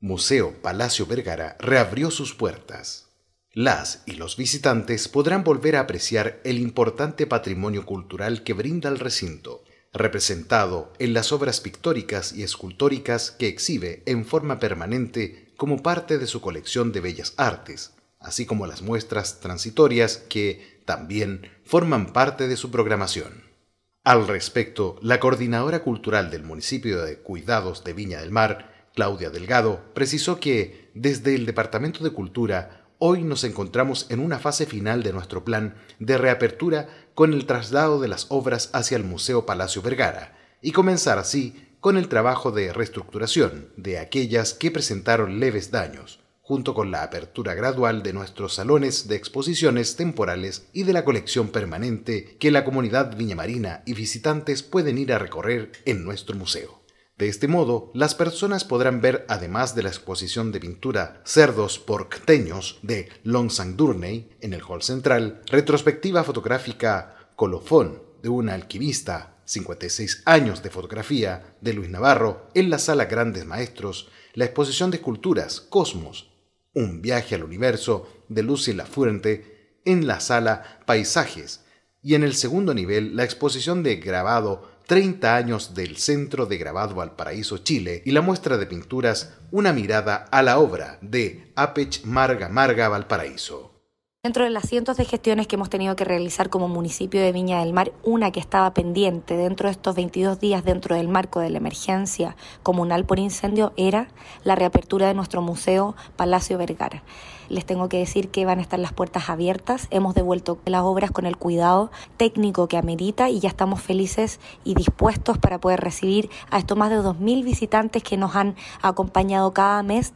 Museo Palacio Vergara reabrió sus puertas. Las y los visitantes podrán volver a apreciar el importante patrimonio cultural que brinda el recinto, representado en las obras pictóricas y escultóricas que exhibe en forma permanente como parte de su colección de bellas artes, así como las muestras transitorias que, también, forman parte de su programación. Al respecto, la coordinadora cultural del municipio de Cuidados de Viña del Mar, Claudia Delgado precisó que, desde el Departamento de Cultura, hoy nos encontramos en una fase final de nuestro plan de reapertura con el traslado de las obras hacia el Museo Palacio Vergara y comenzar así con el trabajo de reestructuración de aquellas que presentaron leves daños, junto con la apertura gradual de nuestros salones de exposiciones temporales y de la colección permanente que la comunidad viñamarina y visitantes pueden ir a recorrer en nuestro museo. De este modo, las personas podrán ver, además de la exposición de pintura Cerdos Porcteños de Long Durney en el Hall Central, retrospectiva fotográfica Colofón de una alquimista, 56 años de fotografía de Luis Navarro en la Sala Grandes Maestros, la exposición de esculturas Cosmos, un viaje al universo de Lucy Lafuente en la Sala Paisajes y en el segundo nivel la exposición de grabado 30 años del Centro de Grabado Valparaíso, Chile, y la muestra de pinturas Una mirada a la obra de Apech Marga Marga Valparaíso. Dentro de las cientos de gestiones que hemos tenido que realizar como municipio de Viña del Mar, una que estaba pendiente dentro de estos 22 días dentro del marco de la emergencia comunal por incendio era la reapertura de nuestro museo Palacio Vergara. Les tengo que decir que van a estar las puertas abiertas, hemos devuelto las obras con el cuidado técnico que amerita y ya estamos felices y dispuestos para poder recibir a estos más de 2.000 visitantes que nos han acompañado cada mes.